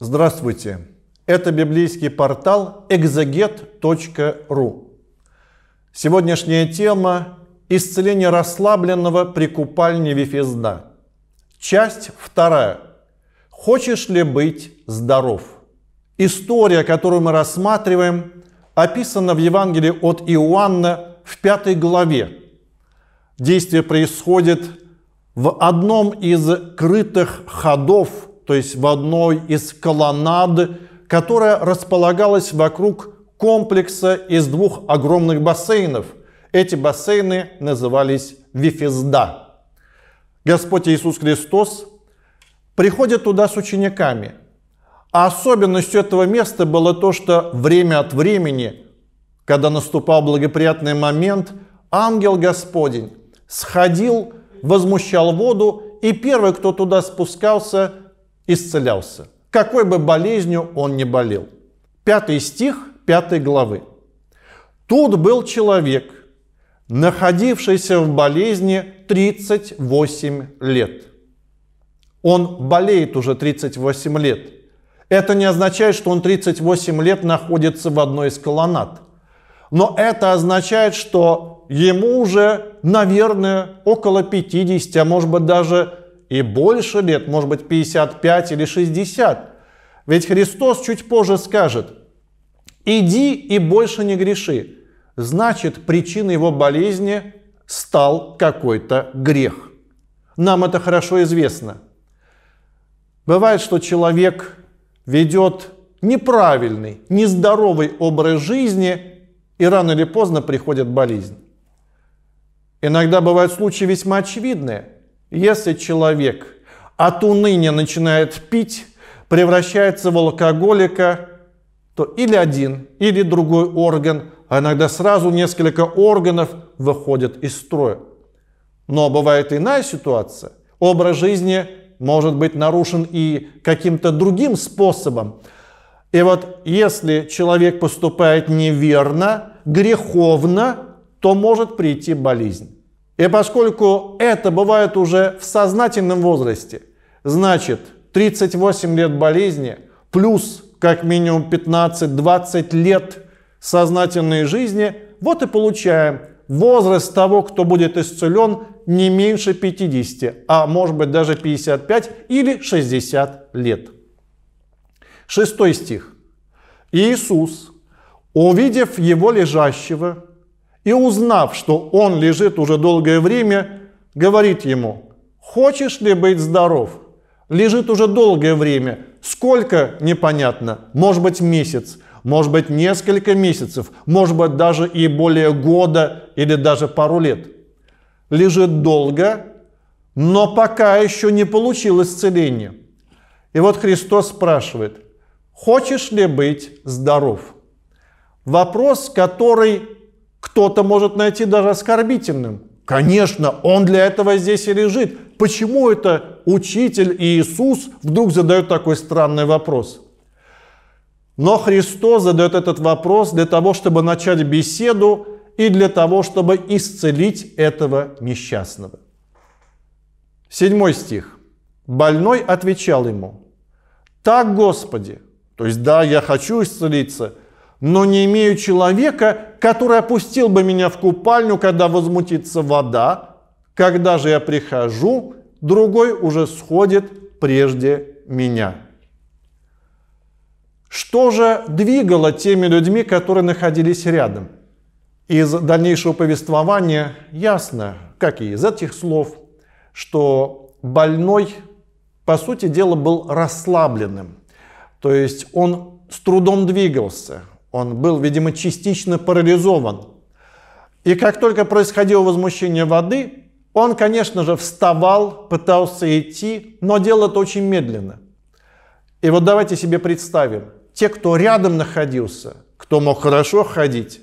Здравствуйте! Это библейский портал exeget.ru. Сегодняшняя тема – исцеление расслабленного при купальне Вифизда. Часть вторая. Хочешь ли быть здоров? История, которую мы рассматриваем, описана в Евангелии от Иоанна в пятой главе. Действие происходит в одном из крытых ходов – то есть в одной из колоннад, которая располагалась вокруг комплекса из двух огромных бассейнов. Эти бассейны назывались Вифезда. Господь Иисус Христос приходит туда с учениками. А особенностью этого места было то, что время от времени, когда наступал благоприятный момент, ангел Господень сходил, возмущал воду, и первый, кто туда спускался, исцелялся, какой бы болезнью он ни болел. Пятый стих пятой главы. Тут был человек, находившийся в болезни 38 лет. Он болеет уже 38 лет. Это не означает, что он 38 лет находится в одной из колоннад. Но это означает, что ему уже, наверное, около 50, а может быть даже и больше лет, может быть 55 или 60. Ведь Христос чуть позже скажет, иди и больше не греши. Значит, причиной его болезни стал какой-то грех. Нам это хорошо известно. Бывает, что человек ведет неправильный, нездоровый образ жизни, и рано или поздно приходит болезнь. Иногда бывают случаи весьма очевидные – если человек от уныния начинает пить, превращается в алкоголика, то или один, или другой орган, а иногда сразу несколько органов выходят из строя. Но бывает иная ситуация. Образ жизни может быть нарушен и каким-то другим способом. И вот если человек поступает неверно, греховно, то может прийти болезнь. И поскольку это бывает уже в сознательном возрасте, значит 38 лет болезни плюс как минимум 15-20 лет сознательной жизни, вот и получаем возраст того, кто будет исцелен, не меньше 50, а может быть даже 55 или 60 лет. Шестой стих. Иисус, увидев его лежащего, и узнав, что он лежит уже долгое время, говорит ему, хочешь ли быть здоров? Лежит уже долгое время, сколько непонятно, может быть месяц, может быть несколько месяцев, может быть даже и более года или даже пару лет. Лежит долго, но пока еще не получил исцеления. И вот Христос спрашивает, хочешь ли быть здоров? Вопрос, который кто-то может найти даже оскорбительным. Конечно, он для этого здесь и лежит. Почему это учитель и Иисус вдруг задают такой странный вопрос? Но Христос задает этот вопрос для того, чтобы начать беседу и для того, чтобы исцелить этого несчастного. Седьмой стих. Больной отвечал ему, «Так, Господи, то есть да, я хочу исцелиться, но не имею человека, который опустил бы меня в купальню, когда возмутится вода. Когда же я прихожу, другой уже сходит прежде меня. Что же двигало теми людьми, которые находились рядом? Из дальнейшего повествования ясно, как и из этих слов, что больной, по сути дела, был расслабленным. То есть он с трудом двигался, он был, видимо, частично парализован. И как только происходило возмущение воды, он, конечно же, вставал, пытался идти, но делал это очень медленно. И вот давайте себе представим, те, кто рядом находился, кто мог хорошо ходить,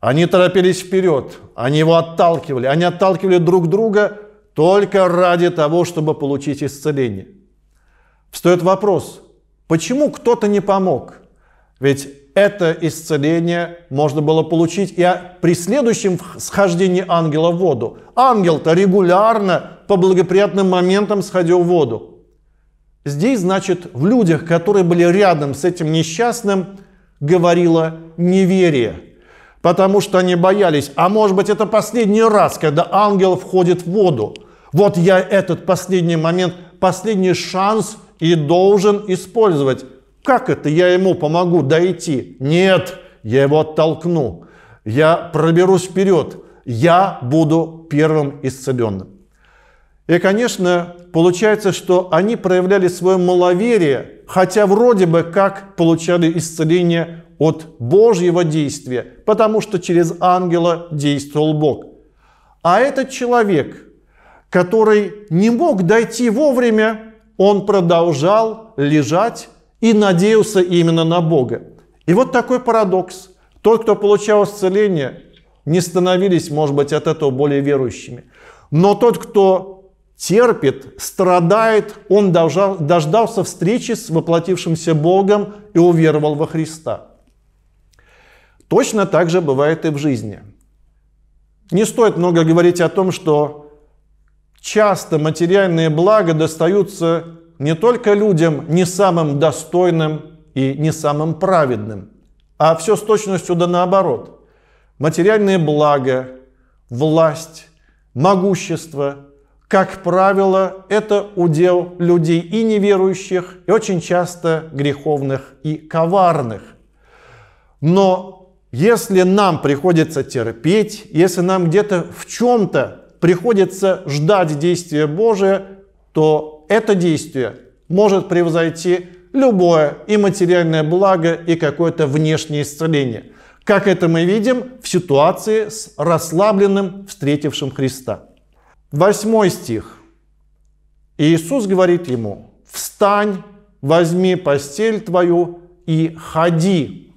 они торопились вперед, они его отталкивали, они отталкивали друг друга только ради того, чтобы получить исцеление. Встает вопрос, почему кто-то не помог? Ведь это исцеление можно было получить и при следующем схождении ангела в воду. Ангел-то регулярно по благоприятным моментам сходил в воду. Здесь, значит, в людях, которые были рядом с этим несчастным, говорило неверие. Потому что они боялись, а может быть это последний раз, когда ангел входит в воду. Вот я этот последний момент, последний шанс и должен использовать как это я ему помогу дойти? Нет, я его оттолкну. Я проберусь вперед. Я буду первым исцеленным. И, конечно, получается, что они проявляли свое маловерие, хотя вроде бы как получали исцеление от Божьего действия, потому что через ангела действовал Бог. А этот человек, который не мог дойти вовремя, он продолжал лежать и надеялся именно на Бога. И вот такой парадокс. Тот, кто получал исцеление, не становились, может быть, от этого более верующими. Но тот, кто терпит, страдает, он дождался встречи с воплотившимся Богом и уверовал во Христа. Точно так же бывает и в жизни. Не стоит много говорить о том, что часто материальные блага достаются не только людям не самым достойным и не самым праведным, а все с точностью да наоборот. Материальные блага, власть, могущество, как правило, это удел людей и неверующих, и очень часто греховных и коварных. Но если нам приходится терпеть, если нам где-то в чем-то приходится ждать действия Божия, то это действие может превзойти любое и материальное благо, и какое-то внешнее исцеление. Как это мы видим в ситуации с расслабленным, встретившим Христа. Восьмой стих. Иисус говорит ему, «Встань, возьми постель твою и ходи».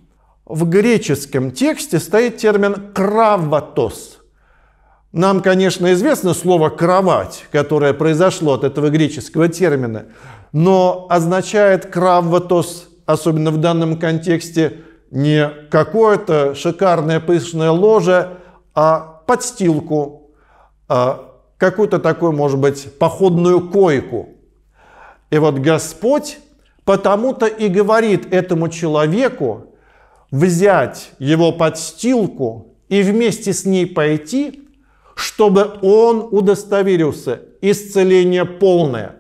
В греческом тексте стоит термин кравватос. Нам, конечно, известно слово «кровать», которое произошло от этого греческого термина, но означает «кравватос», особенно в данном контексте, не какое-то шикарное пышное ложе, а подстилку, а какую-то такую, может быть, походную койку. И вот Господь потому-то и говорит этому человеку взять его подстилку и вместе с ней пойти – чтобы он удостоверился, исцеление полное.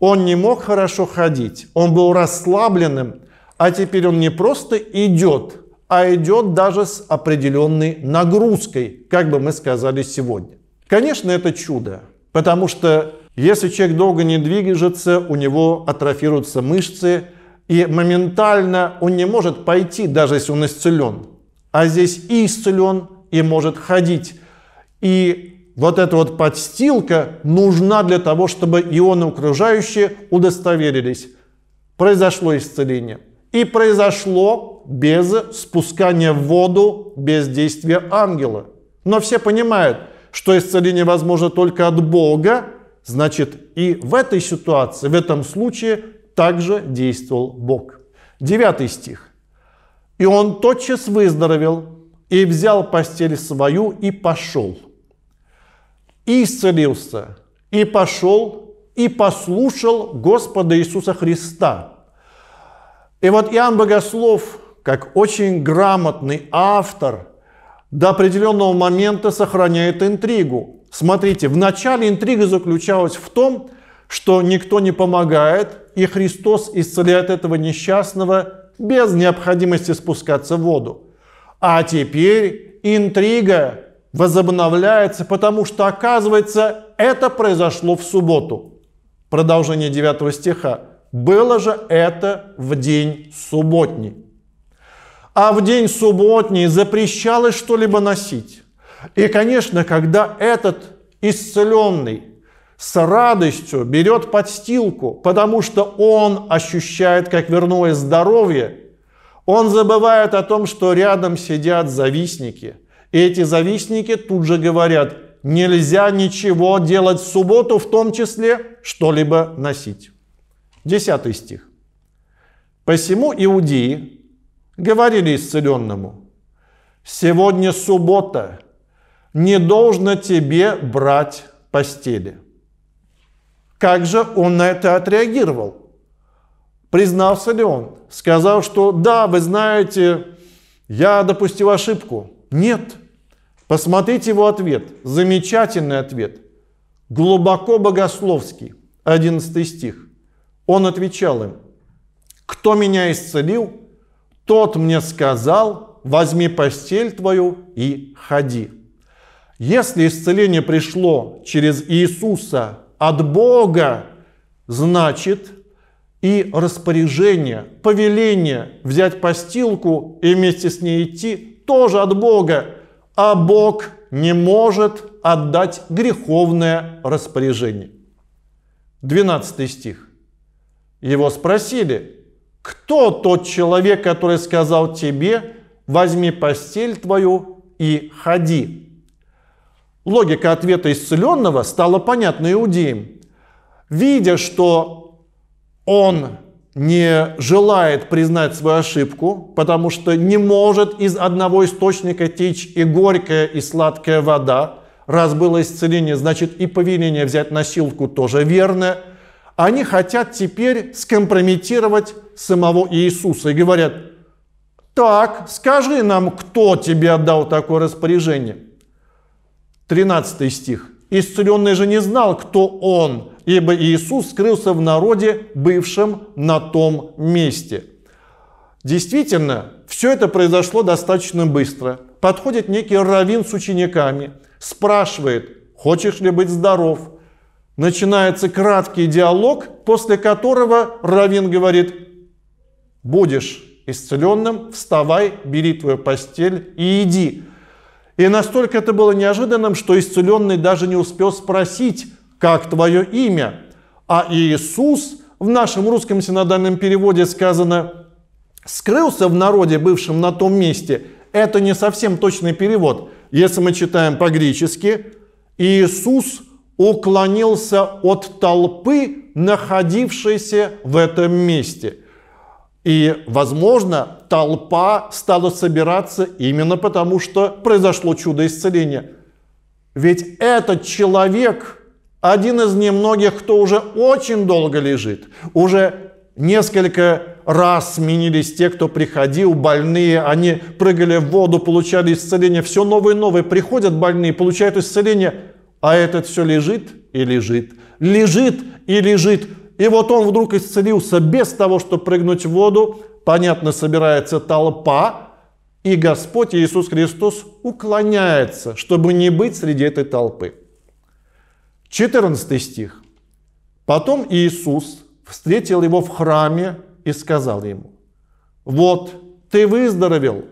Он не мог хорошо ходить, он был расслабленным, а теперь он не просто идет, а идет даже с определенной нагрузкой, как бы мы сказали сегодня. Конечно, это чудо, потому что если человек долго не двигается, у него атрофируются мышцы, и моментально он не может пойти, даже если он исцелен. А здесь и исцелен, и может ходить. И вот эта вот подстилка нужна для того, чтобы ионы окружающие удостоверились. Произошло исцеление. И произошло без спускания в воду, без действия ангела. Но все понимают, что исцеление возможно только от Бога, значит и в этой ситуации, в этом случае также действовал Бог. Девятый стих. «И он тотчас выздоровел, и взял постель свою, и пошел» и исцелился, и пошел, и послушал Господа Иисуса Христа. И вот Иоанн Богослов, как очень грамотный автор, до определенного момента сохраняет интригу. Смотрите, в начале интрига заключалась в том, что никто не помогает, и Христос исцеляет этого несчастного без необходимости спускаться в воду. А теперь интрига возобновляется, потому что, оказывается, это произошло в субботу. Продолжение 9 стиха. Было же это в день субботний. А в день субботний запрещалось что-либо носить. И, конечно, когда этот исцеленный с радостью берет подстилку, потому что он ощущает, как вернулось здоровье, он забывает о том, что рядом сидят завистники – эти завистники тут же говорят, нельзя ничего делать в субботу, в том числе что-либо носить. Десятый стих. «Посему иудеи говорили исцеленному, сегодня суббота, не должно тебе брать постели». Как же он на это отреагировал? Признался ли он? Сказал, что да, вы знаете, я допустил ошибку. Нет, Посмотрите его ответ. Замечательный ответ. Глубоко богословский. 11 стих. Он отвечал им, «Кто меня исцелил, тот мне сказал, возьми постель твою и ходи». Если исцеление пришло через Иисуса от Бога, значит и распоряжение, повеление взять постилку и вместе с ней идти тоже от Бога а Бог не может отдать греховное распоряжение. 12 стих. Его спросили, кто тот человек, который сказал тебе, возьми постель твою и ходи. Логика ответа исцеленного стала понятна иудеям. Видя, что он не желает признать свою ошибку, потому что не может из одного источника течь и горькая, и сладкая вода. Раз было исцеление, значит и повеление взять носилку тоже верное. Они хотят теперь скомпрометировать самого Иисуса и говорят, так, скажи нам, кто тебе отдал такое распоряжение. 13 стих. Исцеленный же не знал, кто он, ибо Иисус скрылся в народе, бывшем на том месте. Действительно, все это произошло достаточно быстро. Подходит некий раввин с учениками, спрашивает, хочешь ли быть здоров? Начинается краткий диалог, после которого раввин говорит, будешь исцеленным, вставай, бери твою постель и иди. И настолько это было неожиданным, что исцеленный даже не успел спросить, как твое имя. А Иисус, в нашем русском синодальном переводе сказано, скрылся в народе, бывшем на том месте. Это не совсем точный перевод. Если мы читаем по-гречески, Иисус уклонился от толпы, находившейся в этом месте. И, возможно, толпа стала собираться именно потому, что произошло чудо исцеления. Ведь этот человек – один из немногих, кто уже очень долго лежит. Уже несколько раз сменились те, кто приходил, больные, они прыгали в воду, получали исцеление, все новые и новые, приходят больные, получают исцеление, а этот все лежит и лежит, лежит и лежит. И вот он вдруг исцелился без того, чтобы прыгнуть в воду, понятно, собирается толпа, и Господь Иисус Христос уклоняется, чтобы не быть среди этой толпы. 14 стих. Потом Иисус встретил его в храме и сказал ему, «Вот ты выздоровел,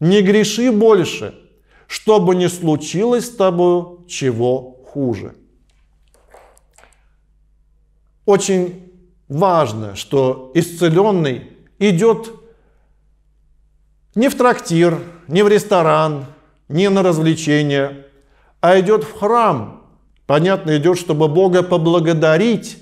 не греши больше, чтобы не случилось с тобою чего хуже». Очень важно, что исцеленный идет не в трактир, не в ресторан, не на развлечения, а идет в храм – Понятно, идет, чтобы Бога поблагодарить,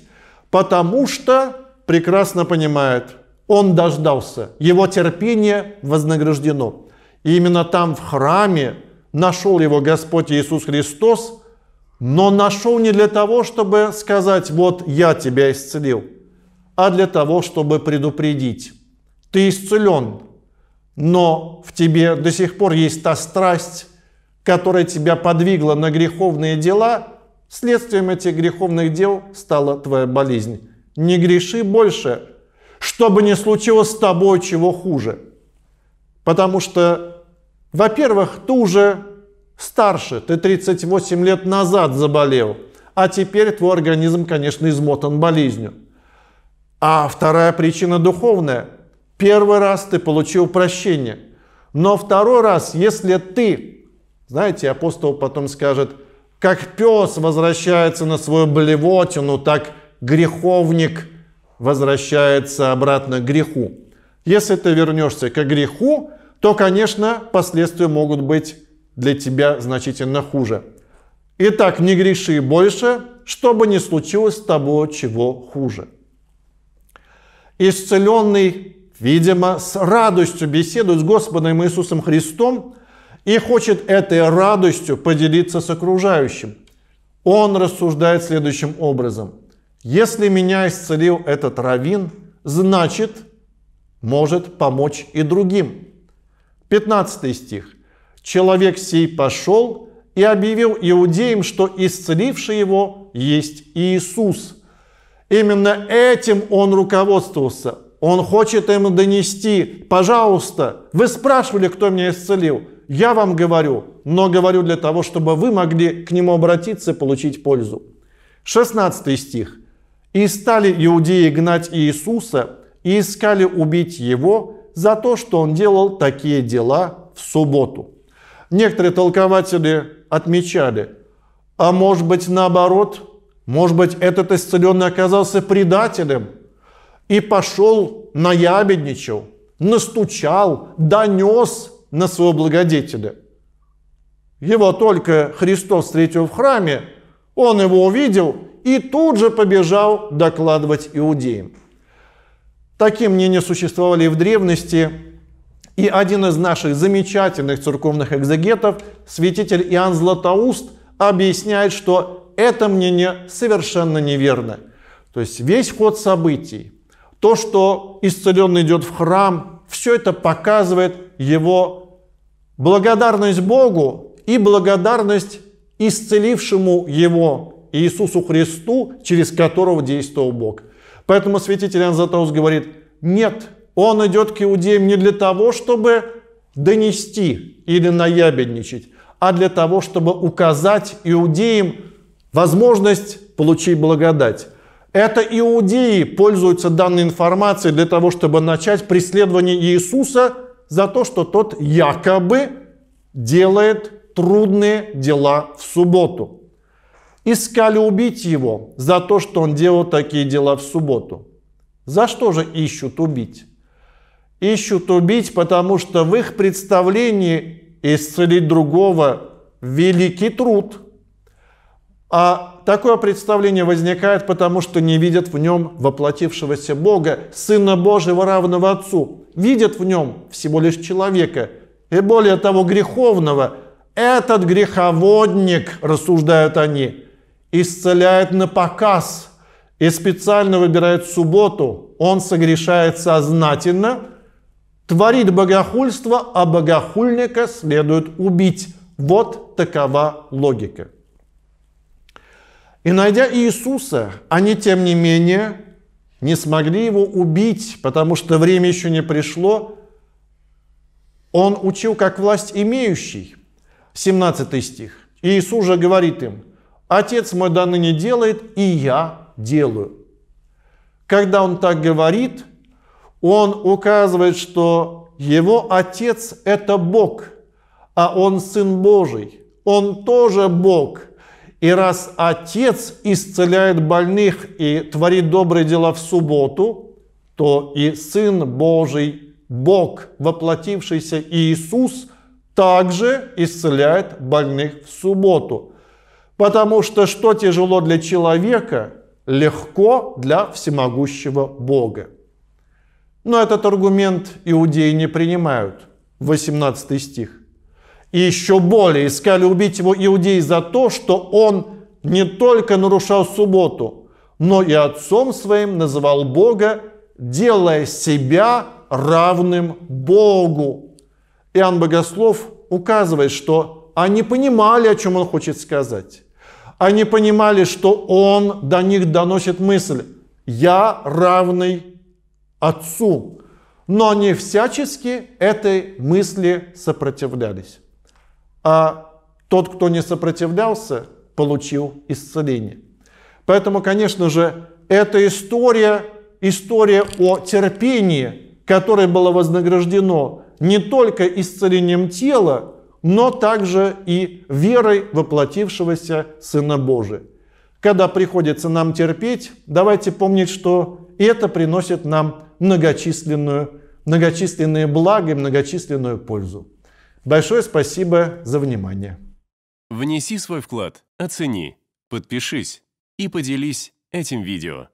потому что прекрасно понимает, он дождался, его терпение вознаграждено. И именно там, в храме, нашел его Господь Иисус Христос, но нашел не для того, чтобы сказать, вот я тебя исцелил, а для того, чтобы предупредить. Ты исцелен, но в тебе до сих пор есть та страсть, которая тебя подвигла на греховные дела – Следствием этих греховных дел стала твоя болезнь. Не греши больше, чтобы не случилось с тобой чего хуже. Потому что, во-первых, ты уже старше, ты 38 лет назад заболел, а теперь твой организм, конечно, измотан болезнью. А вторая причина духовная. Первый раз ты получил прощение, но второй раз, если ты, знаете, апостол потом скажет – как пес возвращается на свою блевотину, так греховник возвращается обратно к греху. Если ты вернешься к греху, то, конечно, последствия могут быть для тебя значительно хуже. Итак, не греши больше, чтобы не случилось с тобой чего хуже. Исцеленный, видимо, с радостью беседует с Господом Иисусом Христом и хочет этой радостью поделиться с окружающим. Он рассуждает следующим образом. Если меня исцелил этот раввин, значит, может помочь и другим. 15 стих. Человек сей пошел и объявил иудеям, что исцеливший его есть Иисус. Именно этим он руководствовался. Он хочет им донести, пожалуйста, вы спрашивали, кто меня исцелил. Я вам говорю, но говорю для того, чтобы вы могли к нему обратиться и получить пользу. 16 стих. «И стали иудеи гнать Иисуса, и искали убить его за то, что он делал такие дела в субботу». Некоторые толкователи отмечали, а может быть наоборот, может быть этот исцеленный оказался предателем и пошел наябедничал, настучал, донес на своего благодетеля. Его только Христос встретил в храме, он его увидел и тут же побежал докладывать иудеям. Такие мнения существовали и в древности, и один из наших замечательных церковных экзегетов, святитель Иоанн Златоуст, объясняет, что это мнение совершенно неверно. То есть весь ход событий, то, что исцеленный идет в храм, все это показывает его благодарность Богу и благодарность исцелившему его Иисусу Христу, через которого действовал Бог. Поэтому святитель Иоанн говорит, нет, он идет к иудеям не для того, чтобы донести или наябедничать, а для того, чтобы указать иудеям возможность получить благодать. Это иудеи пользуются данной информацией для того, чтобы начать преследование Иисуса – за то, что тот якобы делает трудные дела в субботу. Искали убить его за то, что он делал такие дела в субботу. За что же ищут убить? Ищут убить, потому что в их представлении исцелить другого – великий труд. А такое представление возникает, потому что не видят в нем воплотившегося Бога, Сына Божьего, равного Отцу. Видят в нем всего лишь человека, и более того, греховного. Этот греховодник, рассуждают они, исцеляет на показ и специально выбирает субботу. Он согрешает сознательно, творит богохульство, а богохульника следует убить. Вот такова логика. И найдя Иисуса, они, тем не менее, не смогли его убить, потому что время еще не пришло. Он учил как власть имеющий. 17 стих. Иисус же говорит им, «Отец мой даны не делает, и я делаю». Когда он так говорит, он указывает, что его отец – это Бог, а он Сын Божий, он тоже Бог – и раз Отец исцеляет больных и творит добрые дела в субботу, то и Сын Божий, Бог, воплотившийся Иисус, также исцеляет больных в субботу. Потому что что тяжело для человека, легко для всемогущего Бога. Но этот аргумент иудеи не принимают. 18 стих. И еще более искали убить его иудеи за то, что он не только нарушал субботу, но и отцом своим называл Бога, делая себя равным Богу. Иоанн Богослов указывает, что они понимали, о чем он хочет сказать. Они понимали, что он до них доносит мысль «Я равный Отцу». Но они всячески этой мысли сопротивлялись а тот, кто не сопротивлялся, получил исцеление. Поэтому, конечно же, эта история, история о терпении, которое было вознаграждено не только исцелением тела, но также и верой воплотившегося Сына Божия. Когда приходится нам терпеть, давайте помнить, что это приносит нам многочисленную, многочисленные блага и многочисленную пользу. Большое спасибо за внимание. Внеси свой вклад, оцени, подпишись и поделись этим видео.